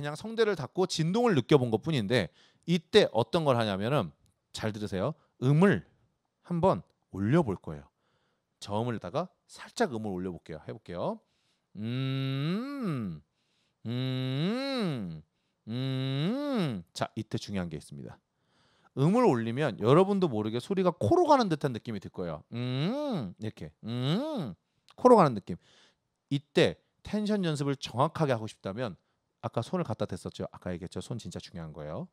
그냥 성대를 닫고 진동을 느껴본 것 뿐인데 이때 어떤 걸 하냐면은 잘 들으세요. 음을 한번 올려볼 거예요. 저음을다가 살짝 음을 올려볼게요. 해볼게요. 음, 음, 음. 자, 이때 중요한 게 있습니다. 음을 올리면 여러분도 모르게 소리가 코로 가는 듯한 느낌이 들 거예요. 음, 이렇게, 음, 코로 가는 느낌. 이때 텐션 연습을 정확하게 하고 싶다면 아까 손을 갖다 댔었죠. 아까 얘기했죠. 손 진짜 중요한 거예요.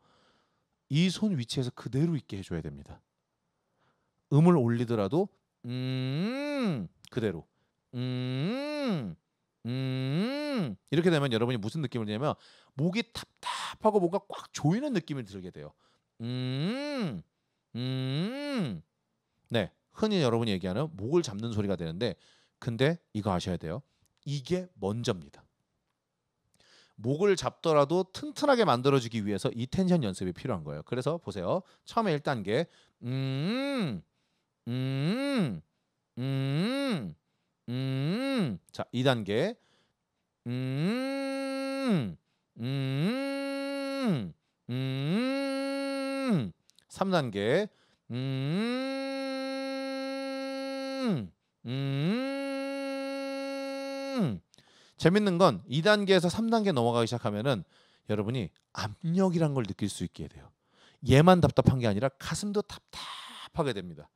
이 손 위치에서 그대로 있게 해줘야 됩니다. 음을 올리더라도 음 그대로 음, 음 이렇게 되면 여러분이 무슨 느낌을 내냐면 목이 탑탑하고 뭔가 꽉 조이는 느낌을 들게 돼요. 음, 음, 네 흔히 여러분이 얘기하는 목을 잡는 소리가 되는데 근데 이거 아셔야 돼요. 이게 먼저입니다. 목을 잡더라도 튼튼하게 만들어주기 위해서 이 텐션 연습이 필요한 거예요. 그래서 보세요. 처음에 1단계 음, 음, 음, 음. 자, 2단계 음, 음, 음. 3단계 음, 음. 재밌는 건 2단계에서 3단계 넘어가기 시작하면은 여러분이 압력이란 걸 느낄 수 있게 돼요. 얘만 답답한 게 아니라 가슴도 답답하게 됩니다.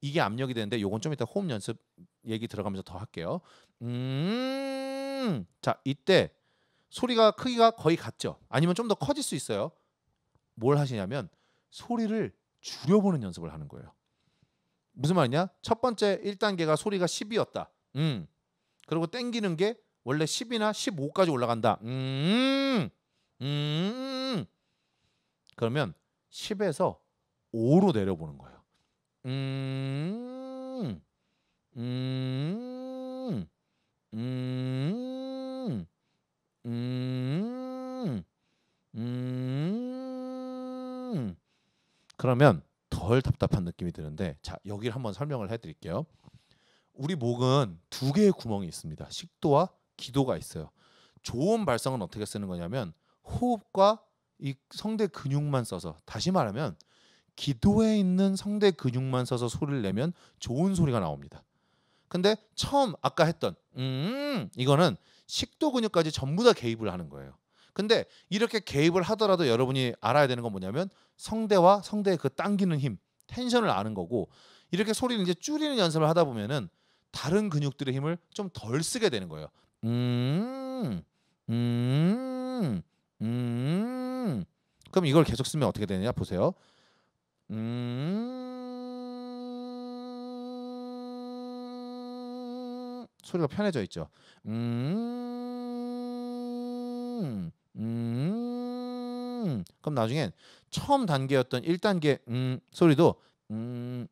이게 압력이 되는데 요건 좀 이따 호흡 연습 얘기 들어가면서 더 할게요. 음. 자, 이때 소리가 크기가 거의 같죠. 아니면 좀 더 커질 수 있어요. 뭘 하시냐면 소리를 줄여보는 연습을 하는 거예요. 무슨 말이냐? 첫 번째 1단계가 소리가 10이었다. 음. 그리고 땡기는 게 원래 10이나 15까지 올라간다. 음, 음. 그러면 10에서 5로 내려보는 거예요. 음, 음, 음, 음, 그러면 덜 답답한 느낌이 드는데 자 여기를 한번 설명을 해드릴게요. 우리 목은 두 개의 구멍이 있습니다. 식도와 기도가 있어요. 좋은 발성은 어떻게 쓰는 거냐면 호흡과 이 성대 근육만 써서 다시 말하면 기도에 있는 성대 근육만 써서 소리를 내면 좋은 소리가 나옵니다. 근데 처음 아까 했던 음 이거는 식도 근육까지 전부 다 개입을 하는 거예요. 근데 이렇게 개입을 하더라도 여러분이 알아야 되는 건 뭐냐면 성대와 성대의 그 당기는 힘, 텐션을 아는 거고 이렇게 소리를 이제 줄이는 연습을 하다 보면은 다른 근육들의 힘을 좀 덜 쓰게 되는 거예요. 음, 음, 음. 그럼 이걸 계속 쓰면 어떻게 되느냐 보세요. 음, 소리가 편해져 있죠. 음, 음. 그럼 나중엔 처음 단계였던 1단계 음 소리도 음,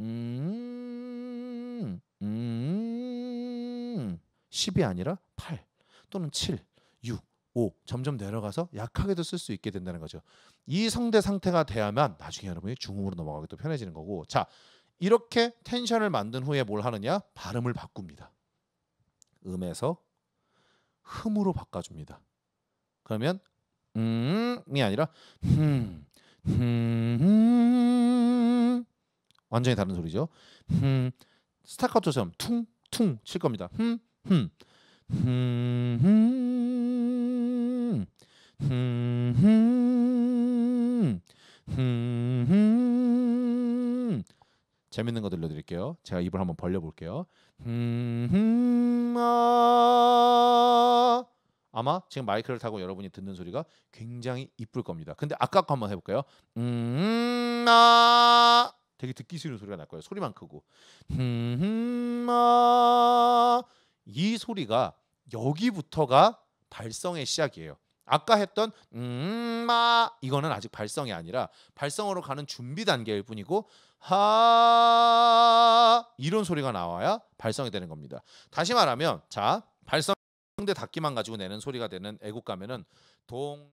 음. 10이 아니라 8 또는 7, 6, 5 점점 내려가서 약하게도 쓸 수 있게 된다는 거죠. 이 성대 상태가 돼야만 나중에 여러분이 중음으로 넘어가기 도 편해지는 거고 자 이렇게 텐션을 만든 후에 뭘 하느냐 발음을 바꿉니다. 음에서 흠으로 바꿔줍니다. 그러면 음이 아니라 흠, 흠, 흠 완전히 다른 소리죠. 흠 스타카토처럼 퉁퉁 칠 겁니다. 흠 흠. 흠. 흠. 흠. 재밌는 거 들려드릴게요. 제가 입을 한번 벌려볼게요. 흠. 아. 아마 지금 마이크를 타고 여러분이 듣는 소리가 굉장히 이쁠 겁니다. 근데 아까 거 한번 해볼까요? 음, 아, 되게 듣기 싫은 소리가 날 거예요. 소리만 크고. 음, 아, 이 소리가 여기부터가 발성의 시작이에요. 아까 했던 음마 이거는 아직 발성이 아니라 발성으로 가는 준비 단계일 뿐이고 하 이런 소리가 나와야 발성이 되는 겁니다. 다시 말하면 자 발성 대 닫기만 가지고 내는 소리가 되는 애국가면은 동